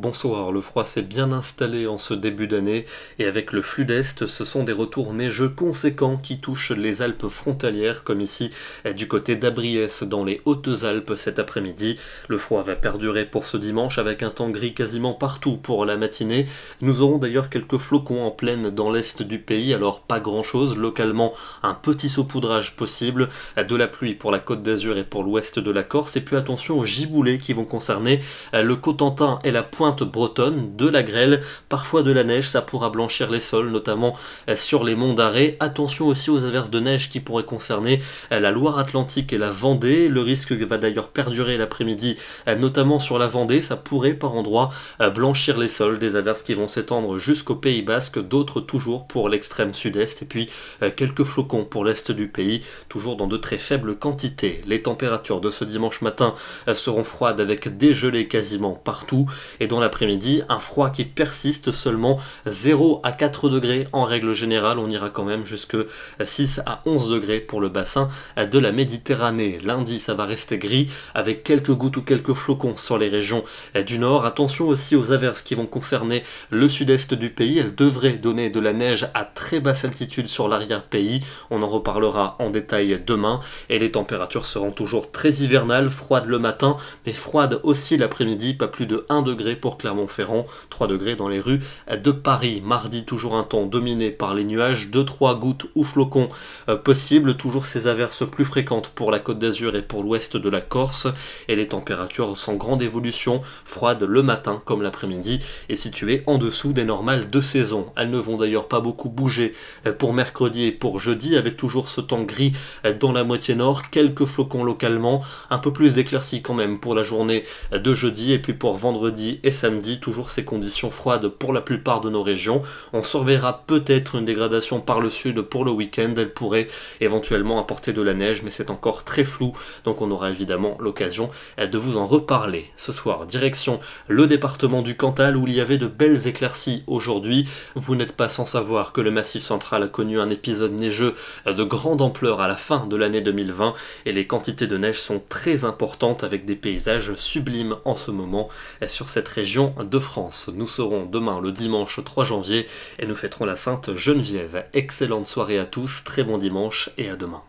Bonsoir, le froid s'est bien installé en ce début d'année et avec le flux d'Est, ce sont des retours neigeux conséquents qui touchent les Alpes frontalières comme ici eh, du côté d'Abriès dans les Hautes-Alpes cet après-midi. Le froid va perdurer pour ce dimanche avec un temps gris quasiment partout pour la matinée. Nous aurons d'ailleurs quelques flocons en plaine dans l'Est du pays, alors pas grand-chose, localement un petit saupoudrage possible, eh, de la pluie pour la côte d'Azur et pour l'ouest de la Corse et puis attention aux giboulées qui vont concerner eh, le Cotentin et la pointe bretonne, de la grêle, parfois de la neige, ça pourra blanchir les sols, notamment euh, sur les monts d'arrêt. Attention aussi aux averses de neige qui pourraient concerner euh, la Loire-Atlantique et la Vendée. Le risque va d'ailleurs perdurer l'après-midi, euh, notamment sur la Vendée. Ça pourrait par endroits blanchir les sols, des averses qui vont s'étendre jusqu'au Pays Basque, d'autres toujours pour l'extrême sud-est, et puis quelques flocons pour l'est du pays, toujours dans de très faibles quantités. Les températures de ce dimanche matin seront froides avec des gelées quasiment partout, et dans l'après-midi, un froid qui persiste seulement 0 à 4 degrés en règle générale, on ira quand même jusque 6 à 11 degrés pour le bassin de la Méditerranée. Lundi, ça va rester gris avec quelques gouttes ou quelques flocons sur les régions du nord. Attention aussi aux averses qui vont concerner le sud-est du pays, elles devraient donner de la neige à très basse altitude sur l'arrière-pays, on en reparlera en détail demain, et les températures seront toujours très hivernales, froides le matin, mais froides aussi l'après-midi, pas plus de 1 degré pour Clermont-Ferrand, 3 degrés dans les rues de Paris. Mardi, toujours un temps dominé par les nuages, 2-3 gouttes ou flocons euh, possibles, toujours ces averses plus fréquentes pour la Côte d'Azur et pour l'ouest de la Corse, et les températures sans grande évolution, froides le matin comme l'après-midi, et situées en dessous des normales de saison. Elles ne vont d'ailleurs pas beaucoup bouger euh, pour mercredi et pour jeudi, avec toujours ce temps gris euh, dans la moitié nord, quelques flocons localement, un peu plus d'éclaircies quand même pour la journée de jeudi, et puis pour vendredi et samedi, toujours ces conditions froides pour la plupart de nos régions. On surveillera peut-être une dégradation par le sud pour le week-end. Elle pourrait éventuellement apporter de la neige, mais c'est encore très flou. Donc on aura évidemment l'occasion euh, de vous en reparler. Ce soir, direction le département du Cantal où il y avait de belles éclaircies aujourd'hui. Vous n'êtes pas sans savoir que le Massif central a connu un épisode neigeux euh, de grande ampleur à la fin de l'année 2020 et les quantités de neige sont très importantes avec des paysages sublimes en ce moment euh, sur cette région de France. Nous serons demain le dimanche 3 janvier et nous fêterons la Sainte Geneviève. Excellente soirée à tous, très bon dimanche et à demain.